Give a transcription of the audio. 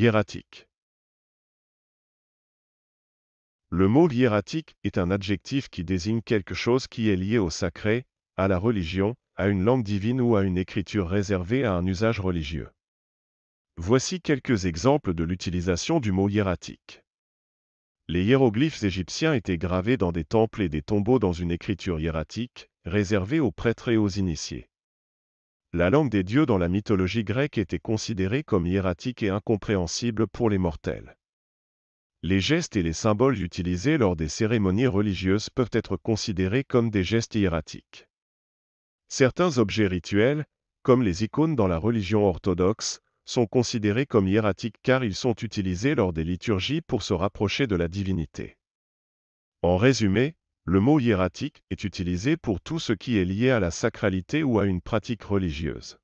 Hiératique. Le mot hiératique est un adjectif qui désigne quelque chose qui est lié au sacré, à la religion, à une langue divine ou à une écriture réservée à un usage religieux. Voici quelques exemples de l'utilisation du mot hiératique. Les hiéroglyphes égyptiens étaient gravés dans des temples et des tombeaux dans une écriture hiératique, réservée aux prêtres et aux initiés. La langue des dieux dans la mythologie grecque était considérée comme hiératique et incompréhensible pour les mortels. Les gestes et les symboles utilisés lors des cérémonies religieuses peuvent être considérés comme des gestes hiératiques. Certains objets rituels, comme les icônes dans la religion orthodoxe, sont considérés comme hiératiques car ils sont utilisés lors des liturgies pour se rapprocher de la divinité. En résumé, le mot hiératique est utilisé pour tout ce qui est lié à la sacralité ou à une pratique religieuse.